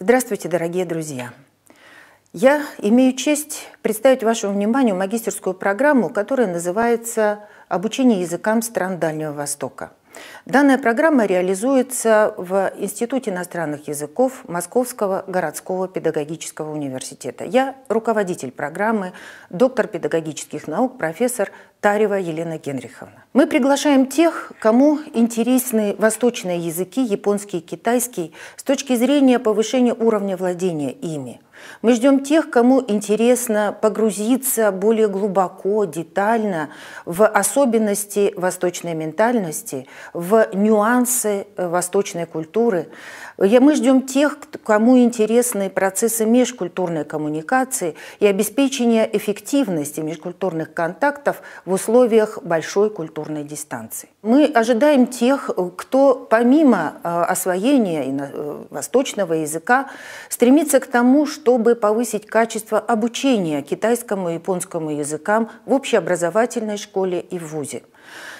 Здравствуйте, дорогие друзья! Я имею честь представить вашему вниманию магистерскую программу, которая называется «Обучение языкам стран Дальнего Востока». Данная программа реализуется в Институте иностранных языков Московского городского педагогического университета. Я руководитель программы, доктор педагогических наук, профессор Тарева Елена Генриховна. Мы приглашаем тех, кому интересны восточные языки, японский и китайский, с точки зрения повышения уровня владения ими – мы ждем тех, кому интересно погрузиться более глубоко, детально в особенности восточной ментальности, в нюансы э, восточной культуры. Мы ждем тех, кому интересны процессы межкультурной коммуникации и обеспечения эффективности межкультурных контактов в условиях большой культурной дистанции. Мы ожидаем тех, э, кто помимо э, освоения восточного языка стремится к тому, что чтобы повысить качество обучения китайскому и японскому языкам в общеобразовательной школе и в ВУЗе.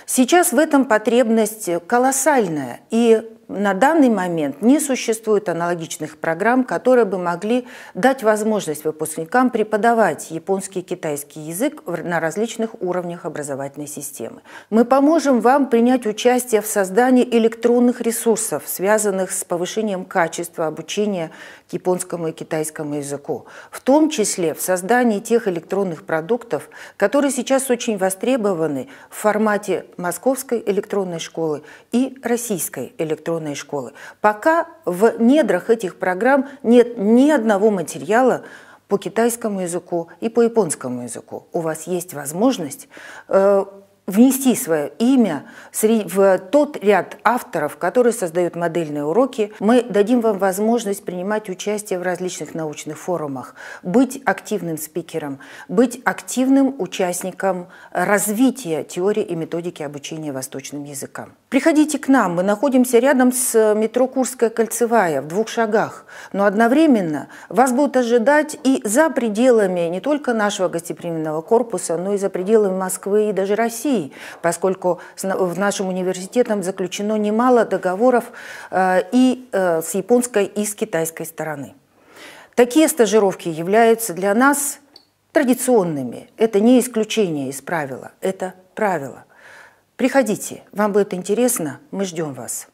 Сейчас в этом потребность колоссальная, и на данный момент не существует аналогичных программ, которые бы могли дать возможность выпускникам преподавать японский и китайский язык на различных уровнях образовательной системы. Мы поможем вам принять участие в создании электронных ресурсов, связанных с повышением качества обучения к японскому и китайскому языку, в том числе в создании тех электронных продуктов, которые сейчас очень востребованы в формате Московской электронной школы и Российской электронной интеграционные школы. Пока в недрах этих программ нет ни одного материала по китайскому языку и по японскому языку. У вас есть возможность э, внести свое имя в тот ряд авторов, которые создают модельные уроки. Мы дадим вам возможность принимать участие в различных научных форумах, быть активным спикером, быть активным участником развития теории и методики обучения восточным языкам. Приходите к нам, мы находимся рядом с э, метро Курская кольцевая в двух шагах, но одновременно вас будут ожидать и за пределами не только нашего гостеприимного корпуса, но и за пределами Москвы и даже России России, поскольку в нашем университетом заключено немало договоров э, и э, с японской, и с китайской стороны. Такие стажировки являются для нас традиционными. Это не исключение из правила, это правило. Приходите, вам будет интересно, мы ждем вас.